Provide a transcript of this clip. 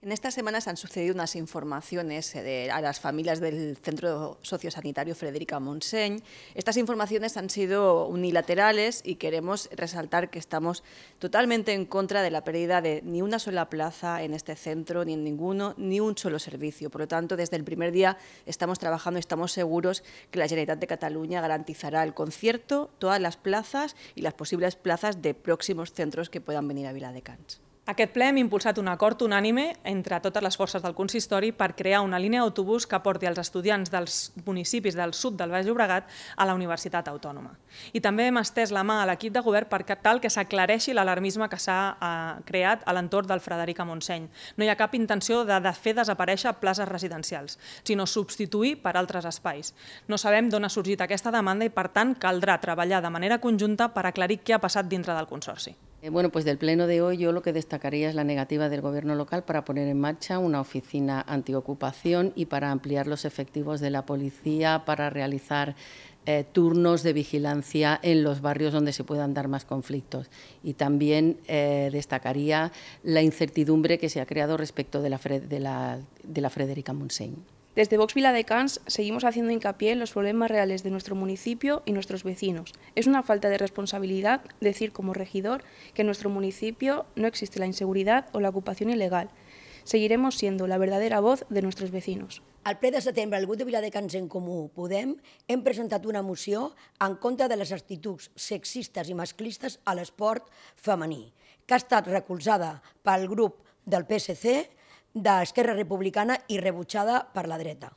En estas semanas han sucedido unas informaciones eh, a las familias del Centro Sociosanitario Frederica Monseñ. Estas informaciones han sido unilaterales y queremos resaltar que estamos totalmente en contra de la pérdida de ni una sola plaza en este centro, ni en ninguno, ni un solo servicio. Por lo tanto, desde el primer día estamos trabajando y estamos seguros que la Generalitat de Cataluña garantizará el concierto, todas las plazas y las posibles plazas de próximos centros que puedan venir a Vila de Cans. Aquest ple hem impulsat un acord unànime entre totes les forces del consistori per crear una línia d'autobús que porti els estudiants dels municipis del sud del Baix Llobregat a la Universitat Autònoma. I també hem estès la mà a l'equip de govern per tal que s'aclareixi l'alarmisme que s'ha eh, creat a l'entorn del Frederic Montseny. No hi ha cap intenció de, de fer desaparèixer places residencials, sinó substituir per altres espais. No sabem d'on ha sorgit aquesta demanda i, per tant, caldrà treballar de manera conjunta per aclarir què ha passat dintre del Consorci. Eh, bueno, pues del pleno de hoy yo lo que destacaría es la negativa del Gobierno local para poner en marcha una oficina antiocupación y para ampliar los efectivos de la policía para realizar eh, turnos de vigilancia en los barrios donde se puedan dar más conflictos. Y también eh, destacaría la incertidumbre que se ha creado respecto de la, de Frederica Desde Vox Viladecans seguimos haciendo hincapié en los problemas reales de nuestro municipio y nuestros vecinos. Es una falta de responsabilidad decir como regidor que en nuestro municipio no existe la inseguridad o la ocupación ilegal. Seguiremos siendo la verdadera voz de nuestros vecinos. Al ple de setembre, el grup de Viladecans en Comú Podem hem presentat una moció en contra de les actituds sexistes i masclistes a l'esport femení, que ha estat recolzada pel grup del PSC, d'Esquerra Republicana i rebutjada per la dreta.